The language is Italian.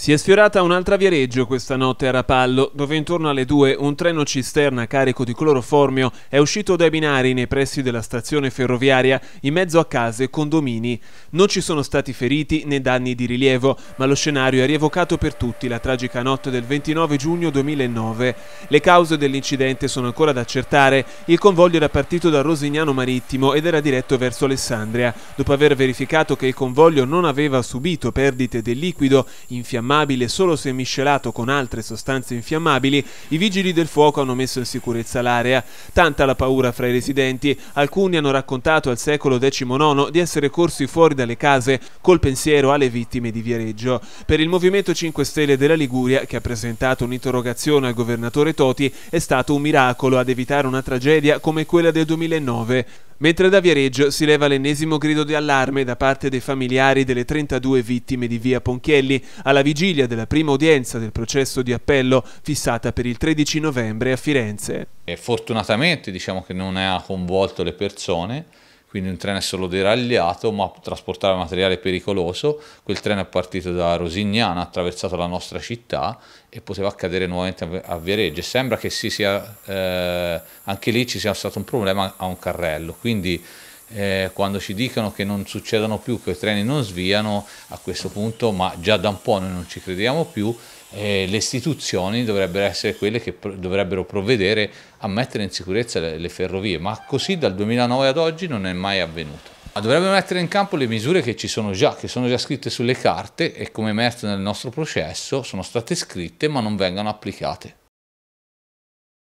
Si è sfiorata un'altra Viareggio questa notte a Rapallo, dove intorno alle 2 un treno cisterna carico di cloroformio è uscito dai binari nei pressi della stazione ferroviaria in mezzo a case e condomini. Non ci sono stati feriti né danni di rilievo, ma lo scenario ha rievocato per tutti la tragica notte del 29 giugno 2009. Le cause dell'incidente sono ancora da accertare. Il convoglio era partito da Rosignano Marittimo ed era diretto verso Alessandria. Dopo aver verificato che il convoglio non aveva subito perdite del liquido infiammato, infiammabile solo se miscelato con altre sostanze infiammabili, i vigili del fuoco hanno messo in sicurezza l'area. Tanta la paura fra i residenti, alcuni hanno raccontato al secolo XIX di essere corsi fuori dalle case col pensiero alle vittime di Viareggio. Per il Movimento 5 Stelle della Liguria, che ha presentato un'interrogazione al governatore Toti, è stato un miracolo ad evitare una tragedia come quella del 2009. Mentre da Viareggio si leva l'ennesimo grido di allarme da parte dei familiari delle 32 vittime di via Ponchielli alla vigilia della prima udienza del processo di appello fissata per il 13 novembre a Firenze. E fortunatamente diciamo che non ha coinvolto le persone, quindi un treno è solo deragliato ma trasportava materiale pericoloso, quel treno è partito da Rosignana, ha attraversato la nostra città e poteva accadere nuovamente a Viareggio. Sembra che sia, eh, anche lì ci sia stato un problema a un carrello, quindi eh, quando ci dicono che non succedono più, che i treni non sviano, a questo punto, ma già da un po' noi non ci crediamo più, eh, le istituzioni dovrebbero essere quelle che pro dovrebbero provvedere a mettere in sicurezza le, le ferrovie, ma così dal 2009 ad oggi non è mai avvenuto. Dovrebbero mettere in campo le misure che ci sono già, che sono già scritte sulle carte e come emerso nel nostro processo sono state scritte ma non vengono applicate.